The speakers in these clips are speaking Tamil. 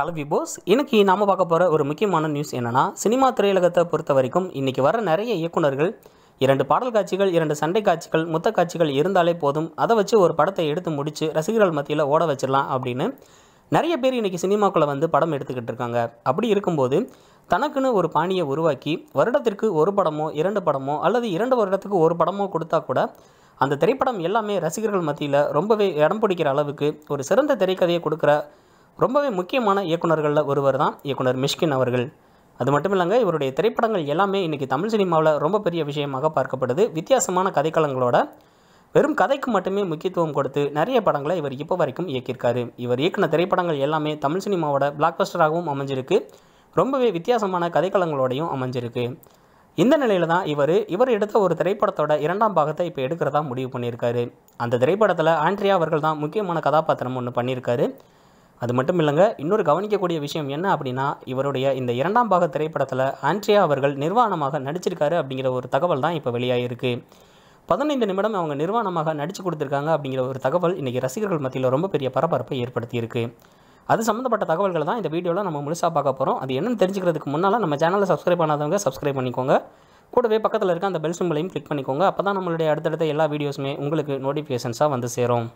ஹலோ விபோஸ் இன்னைக்கு நாம் பார்க்க போகிற ஒரு முக்கியமான நியூஸ் என்னென்னா சினிமா திரையுலகத்தை பொறுத்த வரைக்கும் இன்றைக்கி வர நிறைய இயக்குநர்கள் இரண்டு பாடல் காட்சிகள் இரண்டு சண்டை காட்சிகள் முத்த காட்சிகள் இருந்தாலே போதும் அதை வச்சு ஒரு படத்தை எடுத்து முடித்து ரசிகர்கள் மத்தியில் ஓட வச்சிடலாம் அப்படின்னு நிறைய பேர் இன்றைக்கி சினிமாக்குள்ளே வந்து படம் எடுத்துக்கிட்டு இருக்காங்க அப்படி இருக்கும்போது தனக்குன்னு ஒரு பாணியை உருவாக்கி வருடத்திற்கு ஒரு படமோ இரண்டு படமோ அல்லது இரண்டு வருடத்துக்கு ஒரு படமோ கொடுத்தா கூட அந்த திரைப்படம் எல்லாமே ரசிகர்கள் மத்தியில் ரொம்பவே இடம் பிடிக்கிற அளவுக்கு ஒரு சிறந்த திரைக்கதையை கொடுக்குற ரொம்பவே முக்கியமான இயக்குநர்களில் ஒருவர் தான் இயக்குனர் மிஷ்கின் அவர்கள் அது மட்டும் இல்லைங்க இவருடைய திரைப்படங்கள் எல்லாமே இன்றைக்கி தமிழ் சினிமாவில் ரொம்ப பெரிய விஷயமாக பார்க்கப்படுது வித்தியாசமான கதைக்களங்களோட வெறும் கதைக்கு மட்டுமே முக்கியத்துவம் கொடுத்து நிறைய படங்களை இவர் இப்போ வரைக்கும் இயக்கியிருக்காரு இவர் இயக்குன திரைப்படங்கள் எல்லாமே தமிழ் சினிமாவோட பிளாக்பஸ்டராகவும் அமைஞ்சிருக்கு ரொம்பவே வித்தியாசமான கதைக்களங்களோடையும் அமைஞ்சிருக்கு இந்த நிலையில் தான் இவர் இவர் எடுத்த ஒரு திரைப்படத்தோட இரண்டாம் பாகத்தை இப்போ எடுக்கிறதா முடிவு பண்ணியிருக்காரு அந்த திரைப்படத்தில் ஆண்ட்ரியா அவர்கள் தான் முக்கியமான கதாபாத்திரம் ஒன்று பண்ணியிருக்காரு அது மட்டும் இல்லைங்க இன்னொரு கவனிக்கக்கூடிய விஷயம் என்ன அப்படின்னா இவருடைய இந்த இரண்டாம் பாக திரைப்படத்தில் ஆண்ட்ரியா அவர்கள் நிர்வாணமாக நடிச்சிருக்காரு அப்படிங்கிற ஒரு தகவல் தான் இப்போ வெளியாகிருக்கு பதினைந்து நிமிடம் அவங்க நிர்வாணமாக நடித்து கொடுத்துருக்காங்க அப்படிங்கிற ஒரு தகவல் இன்றைக்கி ரசிகர்கள் மத்தியில் ரொம்ப பெரிய பரபரப்பை ஏற்படுத்தியிருக்கு அது சம்மந்தப்பட்ட தகவல்களை தான் இந்த வீடியோவில் நம்ம முழுசாக பார்க்க போகிறோம் அது என்னென்னு தெரிஞ்சுக்கிறதுக்கு முன்னால் நம்ம சேனலை சப்ஸ்கிரைப் பண்ணாதவங்க சப்ஸ்கிரைப் பண்ணிக்கோங்க கூடவே பக்கத்தில் இருக்க அந்த பெல் சிம்பிளையும் கிளிக் பண்ணிக்கோங்க அப்போ தான் நம்மளுடைய அடுத்தடுத்த எல்லா வீடியோஸுமே உங்களுக்கு நோட்டிஃபிகேஷன்ஸாக வந்து சேரும்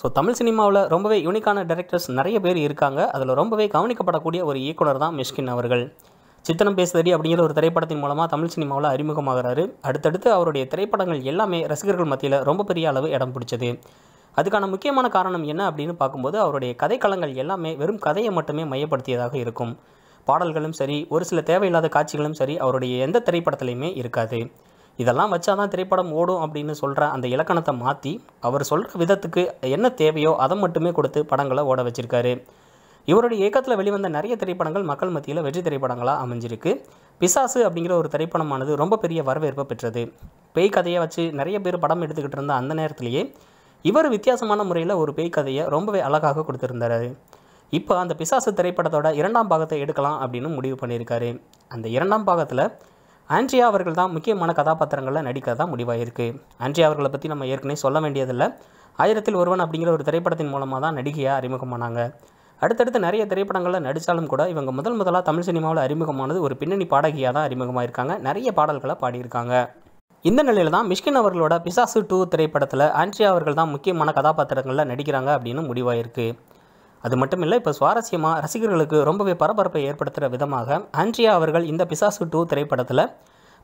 ஸோ தமிழ் சினிமாவில் ரொம்பவே யூனிக்கான டேரக்டர்ஸ் நிறைய பேர் இருக்காங்க அதில் ரொம்பவே கவனிக்கப்படக்கூடிய ஒரு இயக்குனர் தான் மிஷ்கின் அவர்கள் சித்தனம் பேசுதடி அப்படிங்கிற ஒரு திரைப்படத்தின் மூலமாக தமிழ் சினிமாவில் அறிமுகமாகிறாரு அடுத்தடுத்து அவருடைய திரைப்படங்கள் எல்லாமே ரசிகர்கள் மத்தியில் ரொம்ப பெரிய அளவு இடம் பிடிச்சது அதுக்கான முக்கியமான காரணம் என்ன அப்படின்னு பார்க்கும்போது அவருடைய கதைக்களங்கள் எல்லாமே வெறும் கதையை மட்டுமே மையப்படுத்தியதாக இருக்கும் பாடல்களும் சரி ஒரு சில தேவையில்லாத காட்சிகளும் சரி அவருடைய எந்த திரைப்படத்துலையுமே இருக்காது இதெல்லாம் வச்சா தான் திரைப்படம் ஓடும் அப்படின்னு சொல்கிற அந்த இலக்கணத்தை மாற்றி அவர் சொல்கிற விதத்துக்கு என்ன தேவையோ அதை மட்டுமே கொடுத்து படங்களை ஓட வச்சிருக்காரு இவருடைய இயக்கத்தில் வெளிவந்த நிறைய திரைப்படங்கள் மக்கள் மத்தியில் வெற்றி திரைப்படங்களாக அமைஞ்சிருக்கு பிசாசு அப்படிங்கிற ஒரு திரைப்படமானது ரொம்ப பெரிய வரவேற்பை பெற்றது பேய் கதையை வச்சு நிறைய பேர் படம் எடுத்துக்கிட்டு இருந்த அந்த நேரத்திலேயே இவர் வித்தியாசமான முறையில் ஒரு பேய் கதையை ரொம்பவே அழகாக கொடுத்துருந்தார் இப்போ அந்த பிசாசு திரைப்படத்தோட இரண்டாம் பாகத்தை எடுக்கலாம் அப்படின்னு முடிவு பண்ணியிருக்காரு அந்த இரண்டாம் பாகத்தில் ஆண்ட்ரியா அவர்கள் தான் முக்கியமான கதாபாத்திரங்களில் நடிக்க தான் முடிவாயிருக்கு ஆண்ட்ரியா அவர்களை பற்றி நம்ம ஏற்கனவே சொல்ல வேண்டியதில்லை ஆயிரத்தில் ஒருவன் அப்படிங்கிற ஒரு திரைப்படத்தின் மூலமாக தான் நடிகையாக அறிமுகமானாங்க அடுத்தடுத்து நிறைய திரைப்படங்களில் நடித்தாலும் கூட இவங்க முதல் முதலாக தமிழ் சினிமாவில் அறிமுகமானது ஒரு பின்னணி பாடகியாக தான் அறிமுகமாக இருக்காங்க நிறைய பாடல்களை பாடியிருக்காங்க இந்த நிலையில் தான் மிஷ்கின் அவர்களோட பிசாசு டூ திரைப்படத்தில் ஆண்ட்ரியா அவர்கள் தான் முக்கியமான கதாபாத்திரங்களில் நடிக்கிறாங்க அப்படின்னு முடிவாயிருக்கு அது மட்டும் இல்லை இப்போ சுவாரஸ்யமாக ரசிகர்களுக்கு ரொம்பவே பரபரப்பை ஏற்படுத்துகிற விதமாக ஆண்ட்ரியா அவர்கள் இந்த பிசாசு டூ திரைப்படத்தில்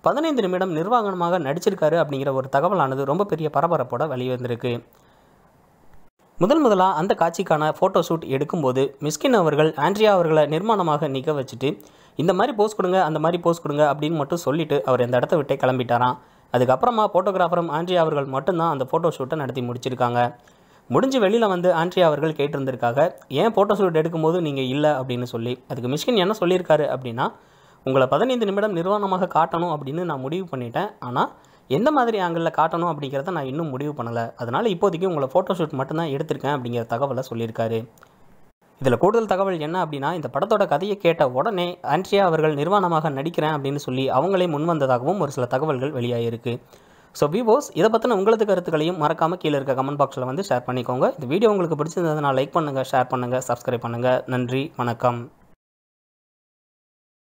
பதினைந்து நிமிடம் நிர்வாகமாக நடிச்சிருக்காரு அப்படிங்கிற ஒரு தகவலானது ரொம்ப பெரிய பரபரப்போட வெளிவந்திருக்கு முதல் முதலாக அந்த காட்சிக்கான ஃபோட்டோ ஷூட் எடுக்கும்போது மிஸ்கின் அவர்கள் ஆண்ட்ரியா அவர்களை நிர்மாணமாக நிற்க வச்சுட்டு இந்த மாதிரி போஸ்ட் கொடுங்க அந்த மாதிரி போஸ்ட் கொடுங்க அப்படின்னு மட்டும் சொல்லிவிட்டு அவர் இந்த இடத்த விட்டே கிளம்பிட்டாரான் அதுக்கப்புறமா ஃபோட்டோகிராஃபரும் ஆண்ட்ரியா அவர்கள் மட்டும்தான் அந்த ஃபோட்டோ ஷூட்டை நடத்தி முடிச்சிருக்காங்க முடிஞ்சு வெளியில் வந்து ஆண்ட்ரியா அவர்கள் கேட்டிருந்திருக்காங்க ஏன் ஃபோட்டோ ஷூட் எடுக்கும்போது நீங்கள் இல்லை அப்படின்னு சொல்லி அதுக்கு மிஷ்கின் என்ன சொல்லியிருக்காரு அப்படின்னா உங்களை பதினைந்து நிமிடம் நிர்வாணமாக காட்டணும் அப்படின்னு நான் முடிவு பண்ணிட்டேன் ஆனால் எந்த மாதிரி ஆங்கிளில் காட்டணும் அப்படிங்கிறத நான் இன்னும் முடிவு பண்ணலை அதனால் இப்போதைக்கு உங்களை ஃபோட்டோ ஷூட் மட்டும்தான் எடுத்திருக்கேன் அப்படிங்கிற தகவலை சொல்லியிருக்காரு இதில் கூடுதல் தகவல் என்ன அப்படின்னா இந்த படத்தோட கதையை கேட்ட உடனே ஆண்ட்ரியா அவர்கள் நிர்வாணமாக நடிக்கிறேன் அப்படின்னு சொல்லி அவங்களே முன்வந்ததாகவும் ஒரு சில தகவல்கள் வெளியாகிருக்கு ஸோ விவோஸ் இதை பற்றின உங்களது கருத்துக்களையும் மறக்காமல் கீழே இருக்க கமெண்ட் பாக்ஸில் வந்து ஷேர் பண்ணிக்கோங்க இந்த வீடியோ உங்களுக்கு பிடிச்சிருந்ததுனால் லைக் பண்ணுங்கள் ஷேர் பண்ணுங்கள் சப்ஸ்கிரைப் பண்ணுங்கள் நன்றி வணக்கம்